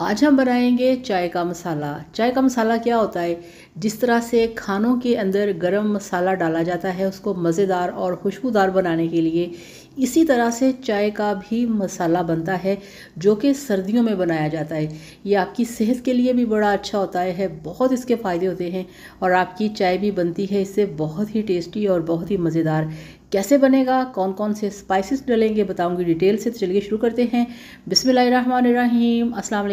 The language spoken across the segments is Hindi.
आज हम बनाएंगे चाय का मसाला चाय का मसाला क्या होता है जिस तरह से खानों के अंदर गरम मसाला डाला जाता है उसको मज़ेदार और खुशबूदार बनाने के लिए इसी तरह से चाय का भी मसाला बनता है जो कि सर्दियों में बनाया जाता है ये आपकी सेहत के लिए भी बड़ा अच्छा होता है बहुत इसके फ़ायदे होते हैं और आपकी चाय भी बनती है इससे बहुत ही टेस्टी और बहुत ही मज़ेदार कैसे बनेगा कौन कौन से स्पाइसेस डलेंगे बताऊंगी डिटेल से तो चलिए शुरू करते हैं बिसमीम अस्सलाम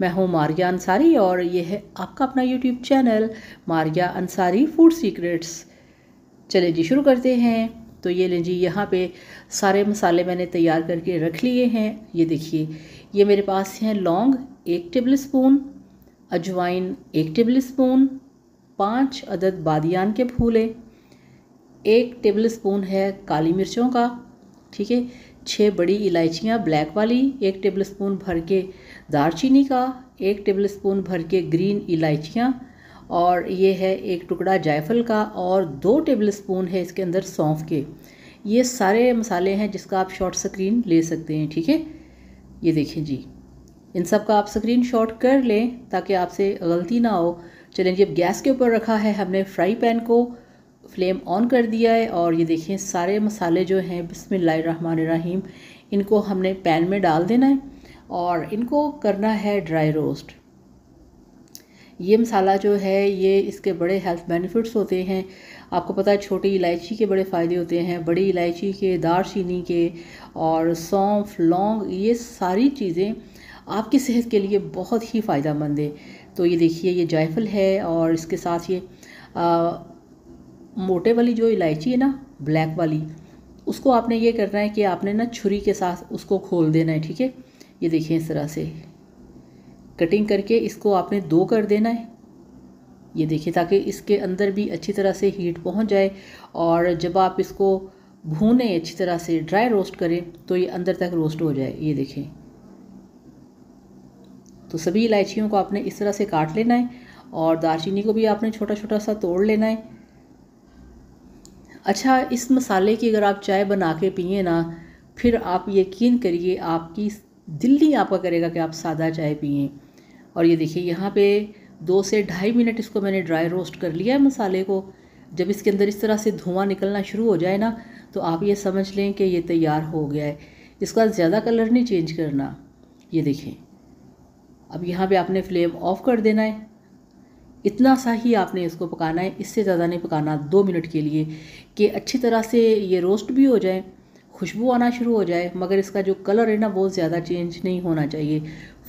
मैं हूँ मारिया अंसारी और ये है आपका अपना YouTube channel Maria Ansari food secrets चलिए जी शुरू करते हैं तो ये लें जी यहाँ पे सारे मसाले मैंने तैयार करके रख लिए हैं ये देखिए ये मेरे पास हैं लौंग एक टेबल स्पून अजवाइन एक टेबल स्पून पाँच अदद बादियान के फूले एक टेबल स्पून है काली मिर्चों का ठीक है छः बड़ी इलायचियाँ ब्लैक वाली एक टेबल स्पून भर के दारचीनी का एक टेबल स्पून भर के ग्रीन इलायचियाँ और ये है एक टुकड़ा जायफल का और दो टेबल स्पून है इसके अंदर सौंफ के ये सारे मसाले हैं जिसका आप शॉर्ट स्क्रीन ले सकते हैं ठीक है ये देखें जी इन सब का आप स्क्रीन शॉट कर लें ताकि आपसे गलती ना हो चलें जब गैस के ऊपर रखा है हमने फ्राई पैन को फ्लेम ऑन कर दिया है और ये देखिए सारे मसाले जो हैं बिसमीम इनको हमने पैन में डाल देना है और इनको करना है ड्राई रोस्ट ये मसाला जो है ये इसके बड़े हेल्थ बेनिफिट्स होते हैं आपको पता है छोटी इलायची के बड़े फ़ायदे होते हैं बड़ी इलायची के दारचीनी के और सौंफ लौंग ये सारी चीज़ें आपकी सेहत के लिए बहुत ही फ़ायदा मंद है तो ये देखिए ये जायफल है और इसके साथ ये मोटे वाली जो इलायची है ना ब्लैक वाली उसको आपने ये करना है कि आपने ना छुरी के साथ उसको खोल देना है ठीक है ये देखिए इस तरह से कटिंग करके इसको आपने दो कर देना है ये देखिए ताकि इसके अंदर भी अच्छी तरह से हीट पहुंच जाए और जब आप इसको भूने अच्छी तरह से ड्राई रोस्ट करें तो ये अंदर तक रोस्ट हो जाए ये देखें तो सभी इलायचियों को आपने इस तरह से काट लेना है और दालचीनी को भी आपने छोटा छोटा सा तोड़ लेना है अच्छा इस मसाले की अगर आप चाय बना के पिए ना फिर आप यकीन करिए आपकी दिल नहीं आपका करेगा कि आप सादा चाय पिए और ये देखिए यहाँ पे दो से ढाई मिनट इसको मैंने ड्राई रोस्ट कर लिया है मसाले को जब इसके अंदर इस तरह से धुआं निकलना शुरू हो जाए ना तो आप ये समझ लें कि ये तैयार हो गया है इसका ज़्यादा कलर नहीं चेंज करना ये देखें अब यहाँ पे आपने फ्लेम ऑफ़ कर देना है इतना सा ही आपने इसको पकाना है इससे ज़्यादा नहीं पकाना दो मिनट के लिए कि अच्छी तरह से ये रोस्ट भी हो जाए खुशबू आना शुरू हो जाए मगर इसका जो कलर है ना बहुत ज़्यादा चेंज नहीं होना चाहिए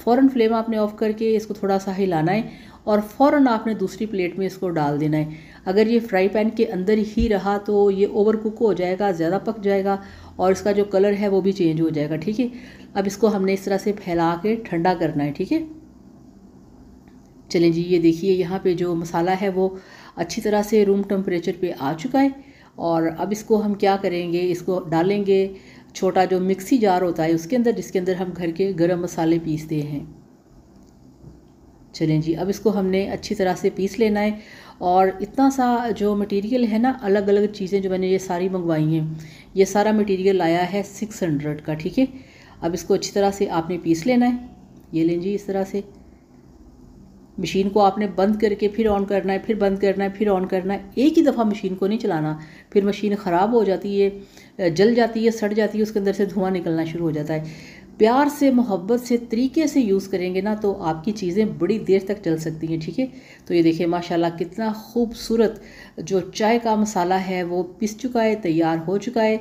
फ़ौर फ्लेम आपने ऑफ़ करके इसको थोड़ा सा हिलाना है और फ़ौर आपने दूसरी प्लेट में इसको डाल देना है अगर ये फ्राई पैन के अंदर ही रहा तो ये ओवर कुक हो जाएगा ज़्यादा पक जाएगा और इसका जो कलर है वो भी चेंज हो जाएगा ठीक है अब इसको हमने इस तरह से फैला के ठंडा करना है ठीक है चलें जी ये देखिए यहाँ पे जो मसाला है वो अच्छी तरह से रूम टेम्परेचर पे आ चुका है और अब इसको हम क्या करेंगे इसको डालेंगे छोटा जो मिक्सी जार होता है उसके अंदर जिसके अंदर हम घर के गरम मसाले पीसते हैं चलें जी अब इसको हमने अच्छी तरह से पीस लेना है और इतना सा जो मटेरियल है ना अलग अलग चीज़ें जो मैंने ये सारी मंगवाई हैं ये सारा मटेरियल आया है सिक्स हंड्रेड का ठीक है अब इसको अच्छी तरह से आपने पीस लेना है ये लें जी इस तरह से मशीन को आपने बंद करके फिर ऑन करना है फिर बंद करना है फिर ऑन करना है एक ही दफ़ा मशीन को नहीं चलाना फिर मशीन ख़राब हो जाती है जल जाती है सड़ जाती है उसके अंदर से धुआं निकलना शुरू हो जाता है प्यार से मोहब्बत से तरीके से यूज़ करेंगे ना तो आपकी चीज़ें बड़ी देर तक चल सकती हैं ठीक है तो ये देखिए माशाल्लाह कितना खूबसूरत जो चाय का मसाला है वो पिस चुका है तैयार हो चुका है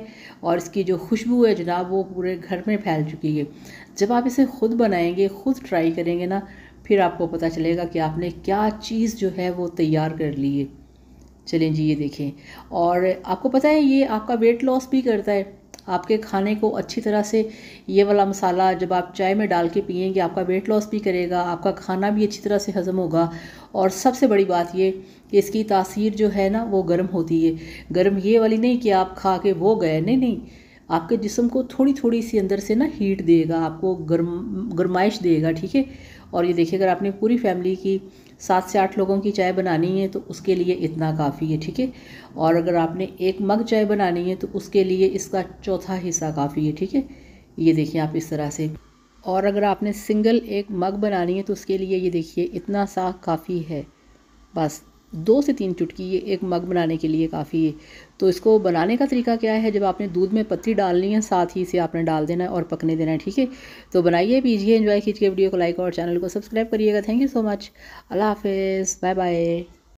और इसकी जो खुशबू है जनाब वो पूरे घर में फैल चुकी है जब आप इसे ख़ुद बनाएंगे ख़ुद ट्राई करेंगे ना फिर आपको पता चलेगा कि आपने क्या चीज़ जो है वो तैयार कर ली है चलें जी ये देखें और आपको पता है ये आपका वेट लॉस भी करता है आपके खाने को अच्छी तरह से ये वाला मसाला जब आप चाय में डाल के पियेंगे आपका वेट लॉस भी करेगा आपका खाना भी अच्छी तरह से हज़म होगा और सबसे बड़ी बात ये कि इसकी तासीर जो है ना वो गर्म होती है गर्म ये वाली नहीं कि आप खा के वो गए नहीं नहीं आपके जिसम को थोड़ी थोड़ी सी अंदर से ना हीट देगा आपको गर्म गर्माइश देगा ठीक है और ये देखिए अगर आपने पूरी फैमिली की सात से आठ लोगों की चाय बनानी है तो उसके लिए इतना काफ़ी है ठीक है और अगर आपने एक मग चाय बनानी है तो उसके लिए इसका चौथा हिस्सा काफ़ी है ठीक है ये देखिए आप इस तरह से और अगर आपने सिंगल एक मग बनानी है तो उसके लिए ये देखिए इतना सा काफ़ी है बस दो से तीन चुटकी ये एक मग बनाने के लिए काफ़ी है तो इसको बनाने का तरीका क्या है जब आपने दूध में पत्ती डालनी है साथ ही इसे आपने डाल देना है और पकने देना है ठीक है तो बनाइए पीजिए इन्जॉय कीजिए वीडियो को लाइक और चैनल को सब्सक्राइब करिएगा थैंक यू सो मच अल्लाह हाफिज़ बाय बाय